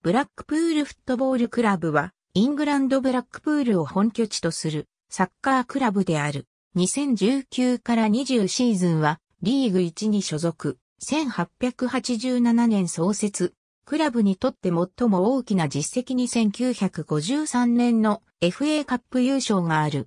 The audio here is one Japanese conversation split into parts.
ブラックプールフットボールクラブは、イングランドブラックプールを本拠地とするサッカークラブである。2019から20シーズンはリーグ1に所属。1887年創設。クラブにとって最も大きな実績に1953年の FA カップ優勝がある。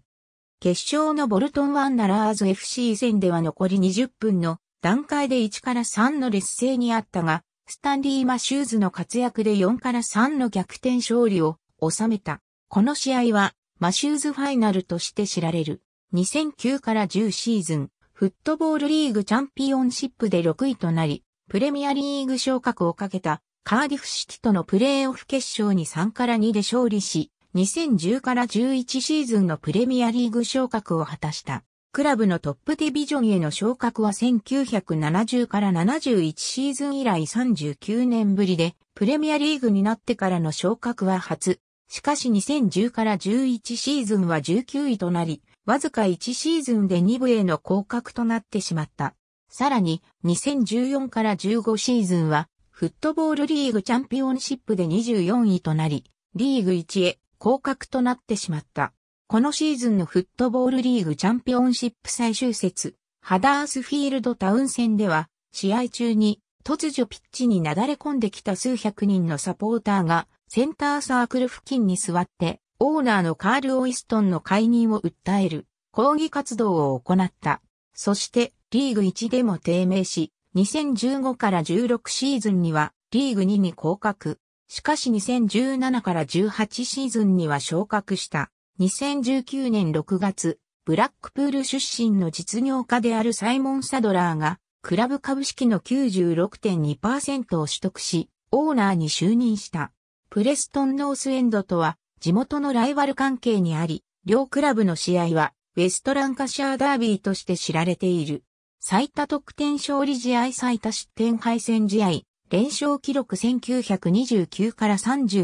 決勝のボルトンワンナラーズ FC 戦では残り20分の段階で1から3の劣勢にあったが、スタンリー・マシューズの活躍で4から3の逆転勝利を収めた。この試合は、マシューズファイナルとして知られる。2009から10シーズン、フットボールリーグチャンピオンシップで6位となり、プレミアリーグ昇格をかけたカーディフシティとのプレーオフ決勝に3から2で勝利し、2010から11シーズンのプレミアリーグ昇格を果たした。クラブのトップディビジョンへの昇格は1970から71シーズン以来39年ぶりで、プレミアリーグになってからの昇格は初。しかし2010から11シーズンは19位となり、わずか1シーズンで2部への降格となってしまった。さらに、2014から15シーズンは、フットボールリーグチャンピオンシップで24位となり、リーグ1へ降格となってしまった。このシーズンのフットボールリーグチャンピオンシップ最終節、ハダースフィールドタウン戦では、試合中に突如ピッチになだれ込んできた数百人のサポーターが、センターサークル付近に座って、オーナーのカール・オイストンの解任を訴える、抗議活動を行った。そして、リーグ1でも低迷し、2015から16シーズンには、リーグ2に降格。しかし2017から18シーズンには昇格した。2019年6月、ブラックプール出身の実業家であるサイモン・サドラーが、クラブ株式の96.2%を取得し、オーナーに就任した。プレストン・ノースエンドとは、地元のライバル関係にあり、両クラブの試合は、ウェストランカシャーダービーとして知られている。最多得点勝利試合最多失点敗戦試合、連勝記録1929から30、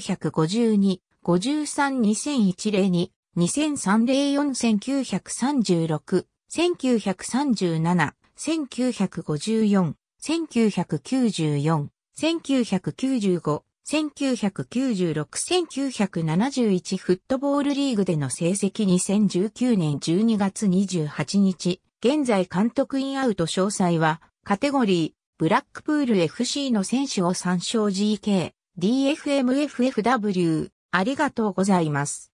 1952 53-2001-02、2003-04-1936、1937、1954、1994、1995、1996-1971フットボールリーグでの成績2019年12月28日、現在監督インアウト詳細は、カテゴリー、ブラックプール FC の選手を参照 GK、DFMFFW、ありがとうございます。